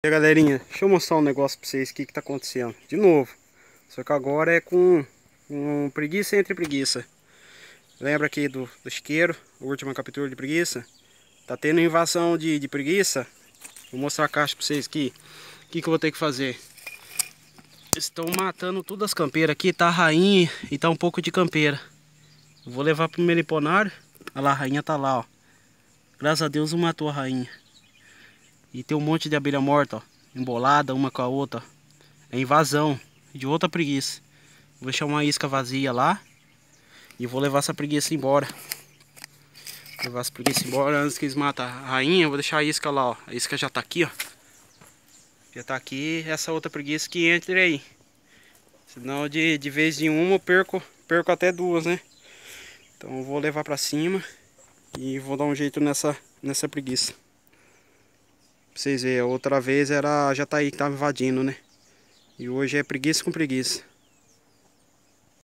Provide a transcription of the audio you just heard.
E aí, galerinha, deixa eu mostrar um negócio pra vocês, o que que tá acontecendo. De novo, só que agora é com, preguiça entre preguiça. Lembra aqui do, do chiqueiro, última captura de preguiça? Tá tendo invasão de, de preguiça. Vou mostrar a caixa pra vocês aqui. O que que eu vou ter que fazer? Estão matando todas as campeiras aqui, tá a rainha e tá um pouco de campeira. Vou levar pro meliponário. Olha lá, a rainha tá lá, ó. Graças a Deus não matou a rainha. E tem um monte de abelha morta, ó, embolada uma com a outra. É invasão de outra preguiça. Vou deixar uma isca vazia lá e vou levar essa preguiça embora. Vou levar essa preguiça embora antes que eles matem a rainha. Vou deixar a isca lá, ó. A isca já tá aqui, ó. Já tá aqui essa outra preguiça que entra aí. Senão de, de vez em uma eu perco, perco até duas, né? Então eu vou levar pra cima e vou dar um jeito nessa, nessa preguiça. Pra vocês verem, a outra vez era a Jataí tá que tava invadindo, né? E hoje é preguiça com preguiça.